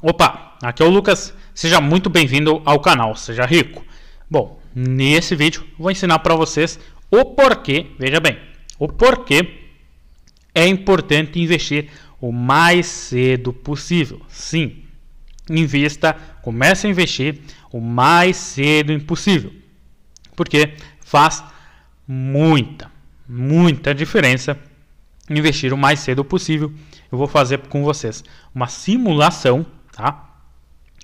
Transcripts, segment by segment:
Opa, aqui é o Lucas, seja muito bem-vindo ao canal Seja Rico. Bom, nesse vídeo vou ensinar para vocês o porquê, veja bem, o porquê é importante investir o mais cedo possível. Sim, invista, comece a investir o mais cedo possível, porque faz muita, muita diferença investir o mais cedo possível. Eu vou fazer com vocês uma simulação tá?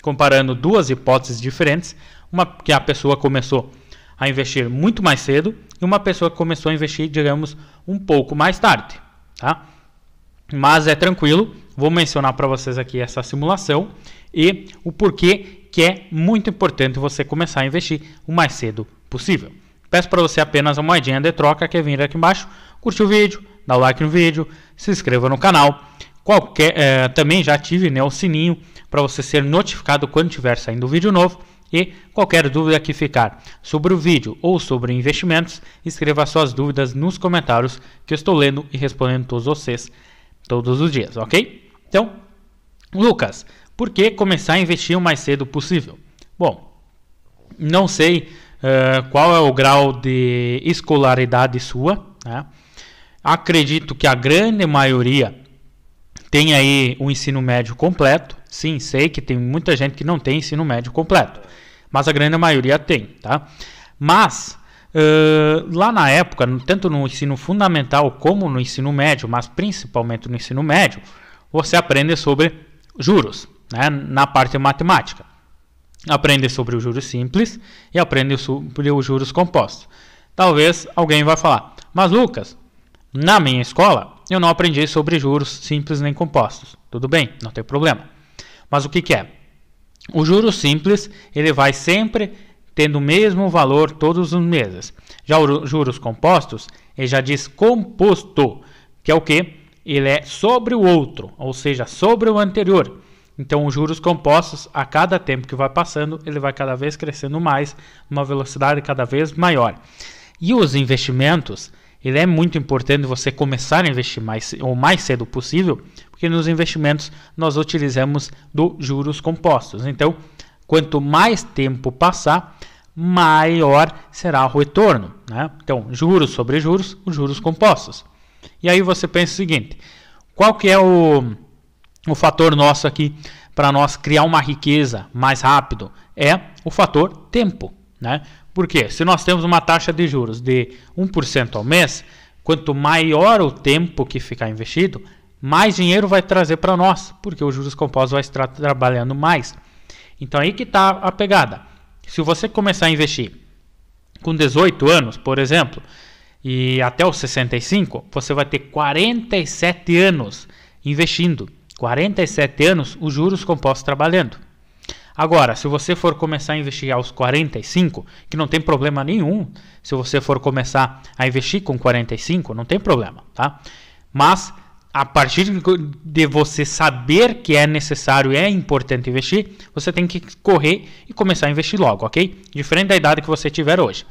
Comparando duas hipóteses diferentes, uma que a pessoa começou a investir muito mais cedo e uma pessoa que começou a investir, digamos, um pouco mais tarde, tá? Mas é tranquilo, vou mencionar para vocês aqui essa simulação e o porquê que é muito importante você começar a investir o mais cedo possível. Peço para você apenas uma moedinha de troca que é vir aqui embaixo, Curte o vídeo, dá o like no vídeo, se inscreva no canal Qualquer, é, também já ative né, o sininho para você ser notificado quando tiver saindo vídeo novo. E qualquer dúvida que ficar sobre o vídeo ou sobre investimentos, escreva suas dúvidas nos comentários que eu estou lendo e respondendo todos vocês todos os dias, ok? Então, Lucas, por que começar a investir o mais cedo possível? Bom, não sei uh, qual é o grau de escolaridade sua, né? acredito que a grande maioria tem aí o um ensino médio completo. Sim, sei que tem muita gente que não tem ensino médio completo, mas a grande maioria tem, tá? Mas Uh, lá na época, tanto no ensino fundamental como no ensino médio, mas principalmente no ensino médio, você aprende sobre juros, né, na parte matemática. Aprende sobre os juros simples e aprende sobre os juros compostos. Talvez alguém vá falar, mas Lucas, na minha escola eu não aprendi sobre juros simples nem compostos. Tudo bem, não tem problema. Mas o que, que é? O juro simples ele vai sempre tendo o mesmo valor todos os meses. Já os juros compostos, ele já diz composto, que é o que? Ele é sobre o outro, ou seja, sobre o anterior. Então, os juros compostos, a cada tempo que vai passando, ele vai cada vez crescendo mais, uma velocidade cada vez maior. E os investimentos, ele é muito importante você começar a investir mais ou mais cedo possível, porque nos investimentos nós utilizamos do juros compostos. Então, quanto mais tempo passar, maior será o retorno. Né? Então, juros sobre juros, os juros compostos. E aí você pensa o seguinte: qual que é o, o fator nosso aqui para nós criar uma riqueza mais rápido? É o fator tempo. Né? Porque se nós temos uma taxa de juros de 1% ao mês, quanto maior o tempo que ficar investido, mais dinheiro vai trazer para nós, porque os juros compostos vai estar trabalhando mais. Então aí que está a pegada. Se você começar a investir com 18 anos, por exemplo, e até os 65, você vai ter 47 anos investindo. 47 anos os juros compostos trabalhando. Agora, se você for começar a investir aos 45, que não tem problema nenhum, se você for começar a investir com 45, não tem problema, tá? Mas a partir de você saber que é necessário e é importante investir, você tem que correr e começar a investir logo, ok? Diferente da idade que você tiver hoje.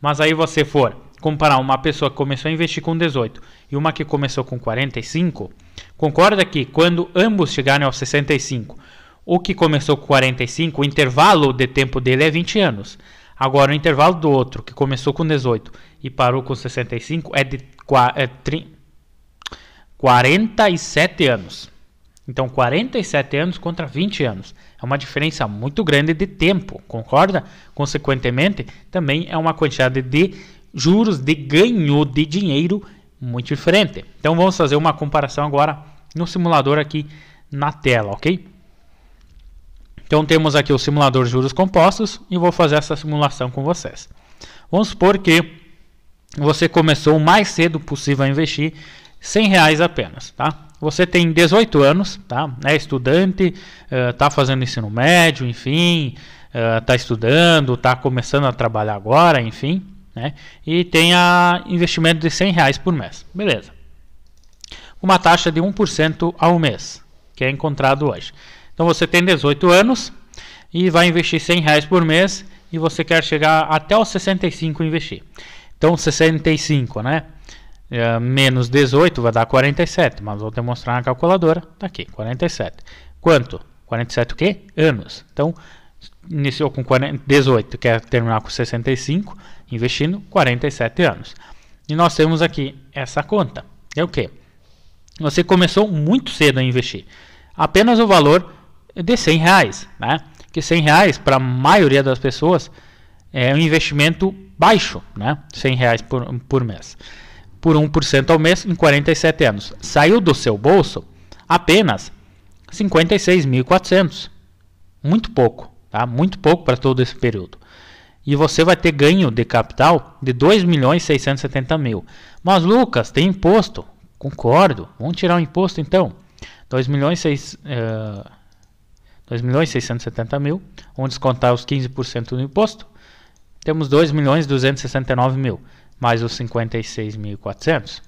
Mas aí você for comparar uma pessoa que começou a investir com 18 e uma que começou com 45, concorda que quando ambos chegarem aos 65, o que começou com 45, o intervalo de tempo dele é 20 anos. Agora, o intervalo do outro, que começou com 18 e parou com 65, é de é, 47 anos. Então, 47 anos contra 20 anos. É uma diferença muito grande de tempo, concorda? Consequentemente, também é uma quantidade de juros de ganho de dinheiro muito diferente. Então, vamos fazer uma comparação agora no simulador aqui na tela, ok? Então temos aqui o simulador de juros compostos e vou fazer essa simulação com vocês. Vamos supor que você começou o mais cedo possível a investir 100 reais apenas, tá? Você tem 18 anos, tá? É estudante, está eh, fazendo ensino médio, enfim, está eh, estudando, está começando a trabalhar agora, enfim, né? E tem a investimento de 100 reais por mês, beleza? Uma taxa de 1% ao mês, que é encontrado hoje. Então você tem 18 anos e vai investir 100 reais por mês e você quer chegar até os 65 investir. Então 65, né? É, menos 18 vai dar 47, mas vou demonstrar na calculadora. Tá aqui, 47. Quanto? 47 o quê? Anos. Então iniciou com 40, 18, quer terminar com 65, investindo 47 anos. E nós temos aqui essa conta. É o que? Você começou muito cedo a investir. Apenas o valor de 100 reais, né? Que 100 reais para a maioria das pessoas é um investimento baixo, né? 100 reais por, por mês. Por 1% ao mês em 47 anos. Saiu do seu bolso apenas 56.400. Muito pouco, tá? Muito pouco para todo esse período. E você vai ter ganho de capital de 2.670.000. Mas Lucas, tem imposto. Concordo. Vamos tirar o imposto então. 2 milhões 6 uh, eh, 2.670.000, onde descontar os 15% do imposto, temos 2.269.000, mais os 56.400,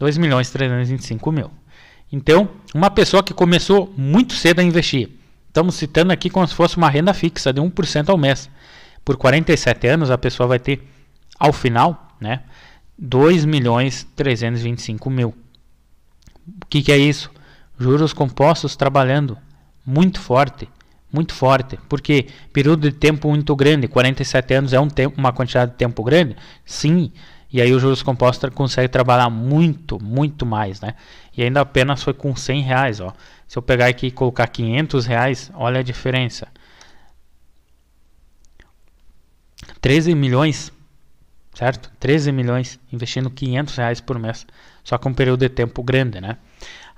2.325.000. Então, uma pessoa que começou muito cedo a investir, estamos citando aqui como se fosse uma renda fixa de 1% ao mês. Por 47 anos, a pessoa vai ter, ao final, né, 2 milhões mil. O que, que é isso? Juros compostos trabalhando muito forte, muito forte, porque período de tempo muito grande, 47 anos é um tempo, uma quantidade de tempo grande, sim, e aí o juros compostos consegue trabalhar muito, muito mais, né? E ainda apenas foi com 100 reais, ó. Se eu pegar aqui e colocar 500 reais, olha a diferença. 13 milhões, certo? 13 milhões investindo 500 reais por mês, só com um período de tempo grande, né?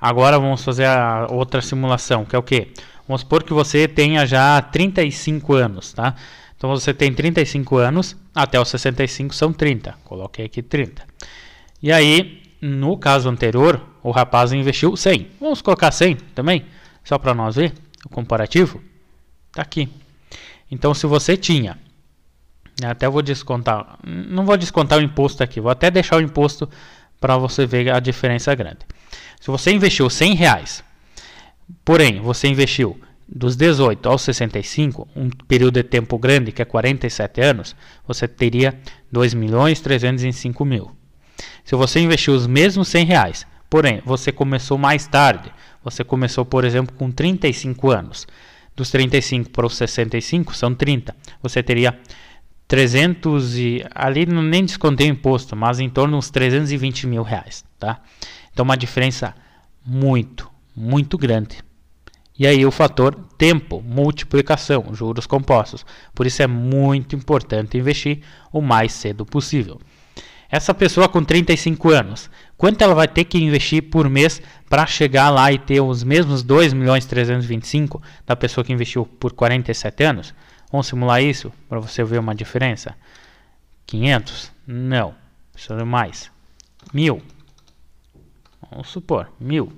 Agora vamos fazer a outra simulação, que é o quê? Vamos supor que você tenha já 35 anos, tá? Então você tem 35 anos, até os 65 são 30. Coloquei aqui 30. E aí, no caso anterior, o rapaz investiu 100. Vamos colocar 100 também, só para nós ver o comparativo. Tá aqui. Então se você tinha, né, até vou descontar, não vou descontar o imposto aqui, vou até deixar o imposto para você ver a diferença grande. Se você investiu 100 reais, porém você investiu dos 18 aos 65, um período de tempo grande que é 47 anos, você teria 2 milhões 305 mil. Se você investiu os mesmos 100 reais, porém você começou mais tarde, você começou por exemplo com 35 anos, dos 35 para os 65 são 30, você teria 300 e ali não nem descontei o imposto, mas em torno uns 320 mil reais, tá? Então uma diferença muito, muito grande. E aí o fator tempo, multiplicação, juros compostos. Por isso é muito importante investir o mais cedo possível. Essa pessoa com 35 anos, quanto ela vai ter que investir por mês para chegar lá e ter os mesmos 2 milhões 325 da pessoa que investiu por 47 anos? Vamos simular isso para você ver uma diferença. 500? Não. Preciso de mais. 1000. Vamos supor, 1000.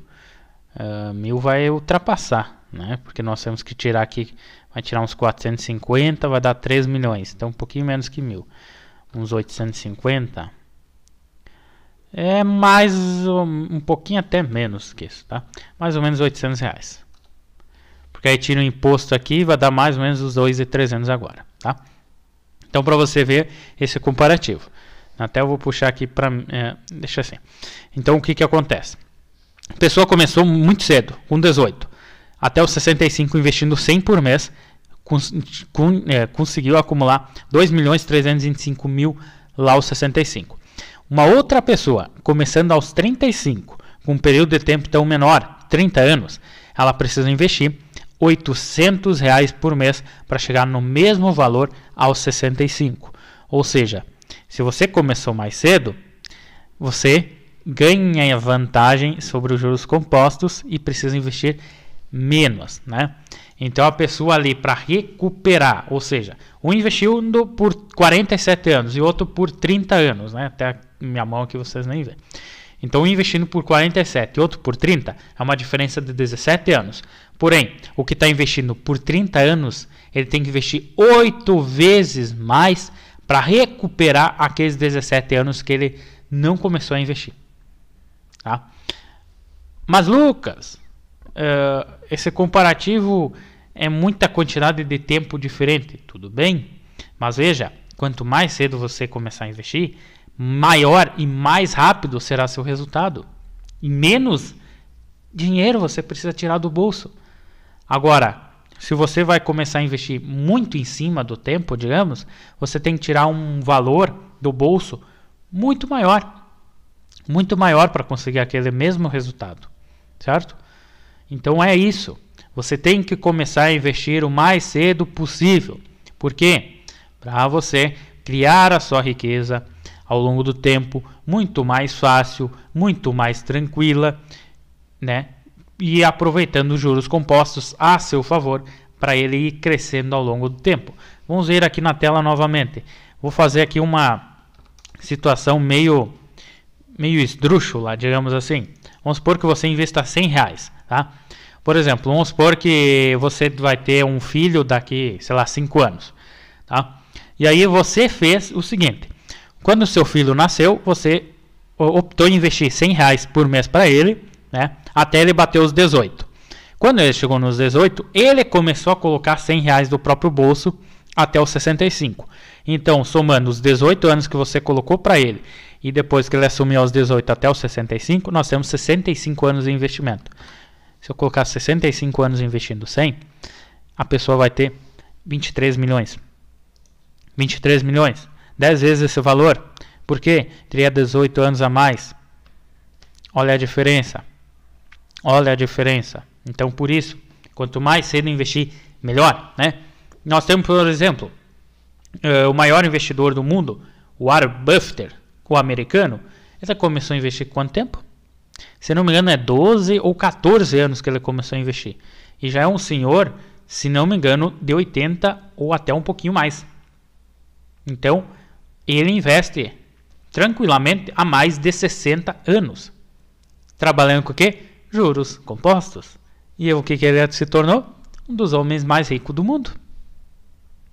Uh, 1000 vai ultrapassar, né? Porque nós temos que tirar aqui, vai tirar uns 450, vai dar 3 milhões. Então um pouquinho menos que 1000. Uns 850. É mais um, um pouquinho até menos que isso, tá? Mais ou menos 800 reais. Porque aí tira o imposto aqui e vai dar mais ou menos os 2.300 agora, tá? Então, para você ver esse comparativo. Até eu vou puxar aqui para... É, deixa assim. Então, o que, que acontece? A pessoa começou muito cedo, com 18. Até os 65, investindo 100 por mês, cons com, é, conseguiu acumular 2.325.000 milhões mil lá os 65. Uma outra pessoa, começando aos 35, com um período de tempo tão menor, 30 anos, ela precisa investir 800 reais por mês para chegar no mesmo valor aos 65. Ou seja, se você começou mais cedo, você ganha vantagem sobre os juros compostos e precisa investir menos, né? Então a pessoa ali para recuperar, ou seja, um investindo por 47 anos e outro por 30 anos, né? Até minha mão que vocês nem veem. Então, investindo por 47 e outro por 30 é uma diferença de 17 anos. Porém, o que está investindo por 30 anos, ele tem que investir 8 vezes mais para recuperar aqueles 17 anos que ele não começou a investir. Tá? Mas, Lucas, uh, esse comparativo é muita quantidade de tempo diferente. Tudo bem, mas veja, quanto mais cedo você começar a investir, maior e mais rápido será seu resultado. E menos dinheiro você precisa tirar do bolso. Agora, se você vai começar a investir muito em cima do tempo, digamos, você tem que tirar um valor do bolso muito maior. Muito maior para conseguir aquele mesmo resultado, certo? Então é isso. Você tem que começar a investir o mais cedo possível. Por quê? Para você criar a sua riqueza, ao longo do tempo, muito mais fácil, muito mais tranquila, né? E aproveitando os juros compostos a seu favor para ele ir crescendo ao longo do tempo. Vamos ver aqui na tela novamente. Vou fazer aqui uma situação meio meio esdrúxula, digamos assim. Vamos supor que você investa 100 reais, tá? Por exemplo, vamos supor que você vai ter um filho daqui, sei lá, 5 anos, tá? E aí você fez o seguinte, quando seu filho nasceu, você optou em investir 100 reais por mês para ele, né? Até ele bater os 18. Quando ele chegou nos 18, ele começou a colocar 100 reais do próprio bolso até os 65. Então, somando os 18 anos que você colocou para ele e depois que ele assumiu aos 18 até os 65, nós temos 65 anos de investimento. Se eu colocar 65 anos investindo 100, a pessoa vai ter 23 milhões. 23 milhões. 10 vezes esse valor, porque teria 18 anos a mais. Olha a diferença. Olha a diferença. Então, por isso, quanto mais cedo investir, melhor, né? Nós temos, por exemplo, eh, o maior investidor do mundo, o Warren Buffett, o americano. Ele começou a investir quanto tempo? Se não me engano, é 12 ou 14 anos que ele começou a investir. E já é um senhor, se não me engano, de 80 ou até um pouquinho mais. Então, ele investe tranquilamente há mais de 60 anos. Trabalhando com o quê? Juros compostos. E o que, que ele se tornou? Um dos homens mais ricos do mundo.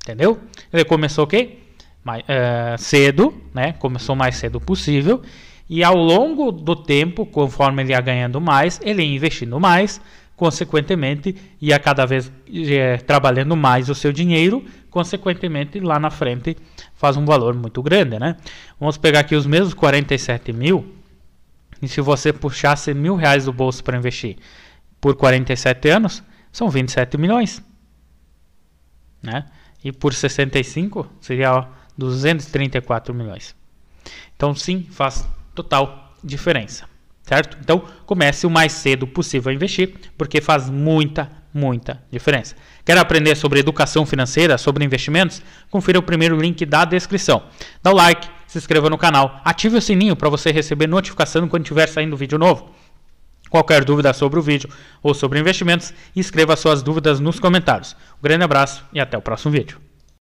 Entendeu? Ele começou o quê? Mais, uh, eh, cedo, né? Começou mais cedo possível. E ao longo do tempo, conforme ele ia ganhando mais, ele ia investindo mais, consequentemente, ia cada vez é, trabalhando mais o seu dinheiro, consequentemente, lá na frente faz um valor muito grande, né? Vamos pegar aqui os mesmos 47 mil, e se você puxasse mil reais do bolso para investir por 47 anos, são 27 milhões, né? E por 65 seria ó, 234 milhões. Então, sim, faz total diferença certo? Então comece o mais cedo possível a investir, porque faz muita, muita diferença. Quer aprender sobre educação financeira, sobre investimentos? Confira o primeiro link da descrição. Dá o like, se inscreva no canal, ative o sininho para você receber notificação quando tiver saindo vídeo novo. Qualquer dúvida sobre o vídeo ou sobre investimentos, escreva suas dúvidas nos comentários. Um grande abraço e até o próximo vídeo.